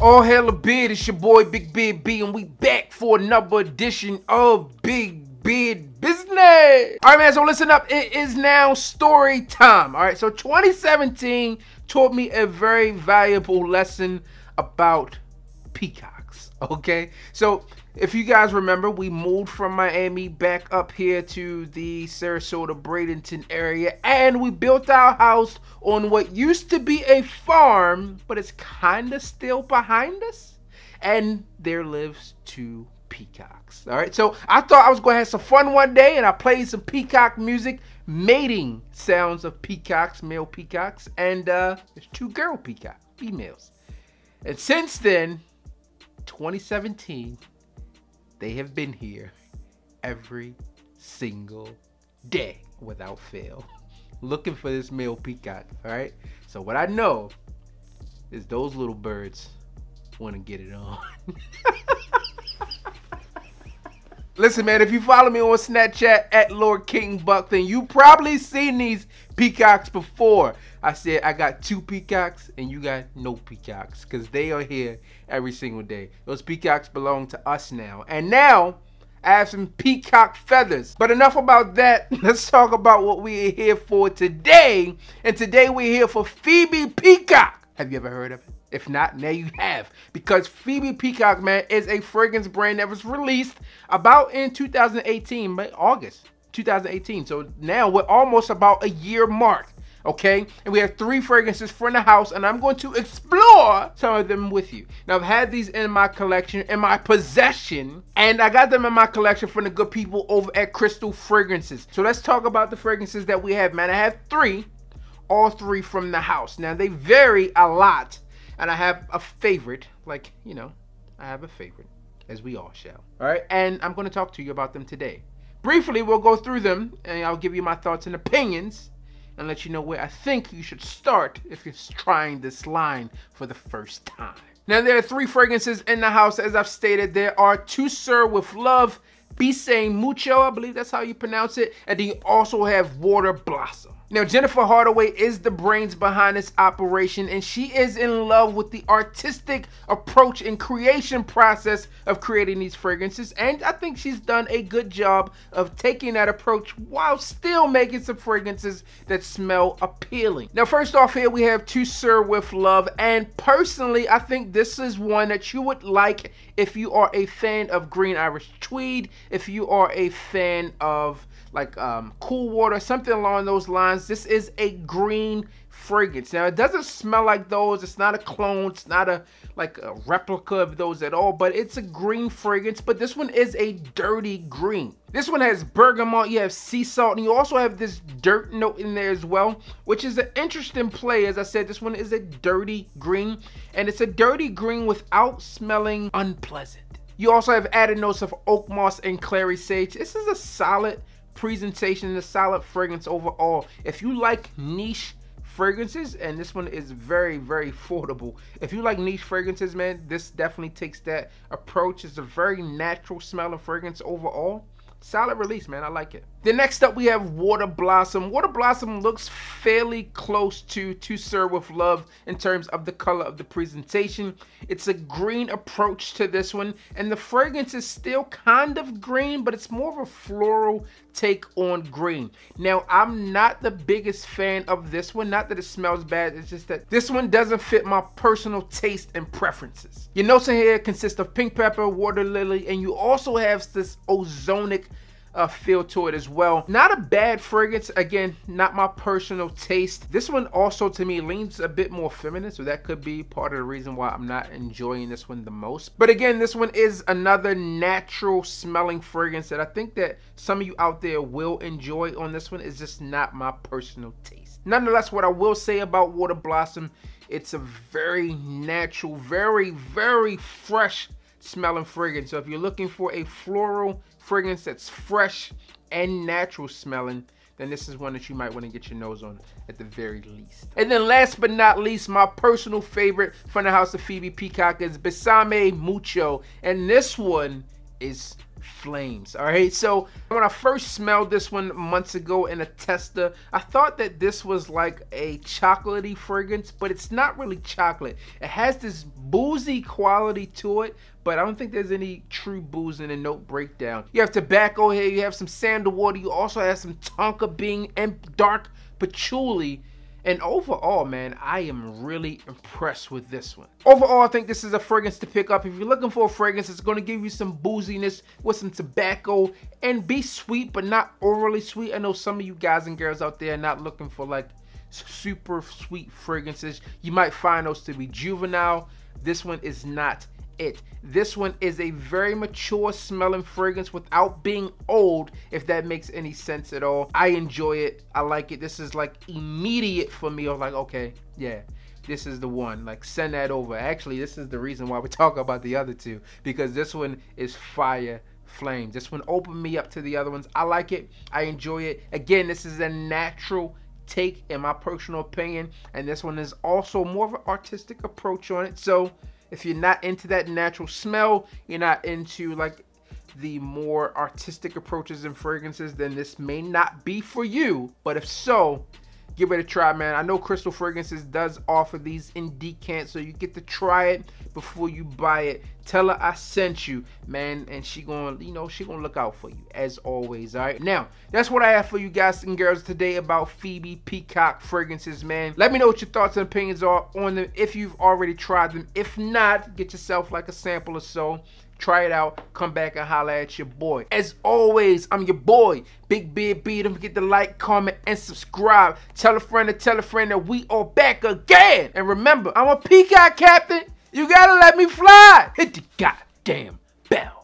All hella beard, it's your boy Big Beard B, and we back for another edition of Big Beard Business. All right, man, so listen up. It is now story time. All right, so 2017 taught me a very valuable lesson about peacock. Okay, so if you guys remember, we moved from Miami back up here to the Sarasota Bradenton area, and we built our house on what used to be a farm, but it's kind of still behind us. And there lives two peacocks. All right, so I thought I was going to have some fun one day, and I played some peacock music, mating sounds of peacocks, male peacocks, and uh, there's two girl peacocks, females. And since then, 2017, they have been here every single day without fail, looking for this male peacock. All right. So what I know is those little birds want to get it on. Listen, man, if you follow me on Snapchat at Lord King Buck, then you probably seen these peacocks before. I said I got two peacocks and you got no peacocks because they are here every single day. Those peacocks belong to us now. And now I have some peacock feathers. But enough about that. Let's talk about what we are here for today. And today we're here for Phoebe Peacock. Have you ever heard of it? If not, now you have. Because Phoebe Peacock, man, is a fragrance brand that was released about in 2018, August 2018. So now we're almost about a year mark, okay? And we have three fragrances for in the house, and I'm going to explore some of them with you. Now, I've had these in my collection, in my possession, and I got them in my collection from the good people over at Crystal Fragrances. So let's talk about the fragrances that we have, man. I have three, all three from the house. Now, they vary a lot and I have a favorite, like, you know, I have a favorite, as we all shall. All right, and I'm going to talk to you about them today. Briefly, we'll go through them and I'll give you my thoughts and opinions and let you know where I think you should start if you're trying this line for the first time. Now, there are three fragrances in the house. As I've stated, there are Two Sir with Love, Bisei Mucho, I believe that's how you pronounce it, and then you also have Water Blossom. Now, Jennifer Hardaway is the brains behind this operation, and she is in love with the artistic approach and creation process of creating these fragrances. And I think she's done a good job of taking that approach while still making some fragrances that smell appealing. Now, first off, here we have To Sir With Love, and personally, I think this is one that you would like if you are a fan of green Irish tweed, if you are a fan of like um, cool water, something along those lines, this is a green fragrance. Now it doesn't smell like those. It's not a clone. It's not a like a replica of those at all. But it's a green fragrance. But this one is a dirty green. This one has bergamot. You have sea salt, and you also have this dirt note in there as well, which is an interesting play. As I said, this one is a dirty green, and it's a dirty green without smelling unpleasant. You also have added notes of oak moss and clary sage. This is a solid presentation a solid fragrance overall. If you like niche fragrances, and this one is very, very affordable. If you like niche fragrances, man, this definitely takes that approach. It's a very natural smell of fragrance overall. Solid release, man. I like it. Then next up we have Water Blossom. Water Blossom looks fairly close to To Sir With Love in terms of the color of the presentation. It's a green approach to this one and the fragrance is still kind of green but it's more of a floral take on green. Now I'm not the biggest fan of this one, not that it smells bad, it's just that this one doesn't fit my personal taste and preferences. Your notes in here consist of pink pepper, water lily, and you also have this ozonic a uh, feel to it as well. Not a bad fragrance. Again, not my personal taste. This one also to me leans a bit more feminine. So that could be part of the reason why I'm not enjoying this one the most. But again, this one is another natural smelling fragrance that I think that some of you out there will enjoy on this one. It's just not my personal taste. Nonetheless, what I will say about Water Blossom, it's a very natural, very, very fresh smelling fragrance. So if you're looking for a floral fragrance that's fresh and natural smelling, then this is one that you might want to get your nose on at the very least. And then last but not least, my personal favorite from the house of Phoebe Peacock is Besame Mucho. And this one is flames all right so when i first smelled this one months ago in a tester i thought that this was like a chocolatey fragrance but it's not really chocolate it has this boozy quality to it but i don't think there's any true booze in the note breakdown you have tobacco here you have some sandalwood you also have some tonka bean and dark patchouli and overall, man, I am really impressed with this one. Overall, I think this is a fragrance to pick up. If you're looking for a fragrance, it's going to give you some booziness with some tobacco and be sweet, but not overly sweet. I know some of you guys and girls out there are not looking for like super sweet fragrances. You might find those to be juvenile. This one is not it. This one is a very mature smelling fragrance without being old, if that makes any sense at all. I enjoy it. I like it. This is like immediate for me. I'm like, okay, yeah, this is the one. Like, send that over. Actually, this is the reason why we talk about the other two because this one is fire flames. This one opened me up to the other ones. I like it. I enjoy it. Again, this is a natural take in my personal opinion and this one is also more of an artistic approach on it so if you're not into that natural smell, you're not into like the more artistic approaches and fragrances, then this may not be for you. But if so, give it a try, man. I know Crystal Fragrances does offer these in decant, so you get to try it before you buy it. Tell her I sent you, man, and she gonna, you know, she gonna look out for you as always. All right, now that's what I have for you guys and girls today about Phoebe Peacock fragrances, man. Let me know what your thoughts and opinions are on them if you've already tried them. If not, get yourself like a sample or so Try it out. Come back and holler at your boy. As always, I'm your boy, Big Big B. Don't forget to like, comment, and subscribe. Tell a friend to tell a friend that we are back again. And remember, I'm a peacock captain. You gotta let me fly. Hit the goddamn bell.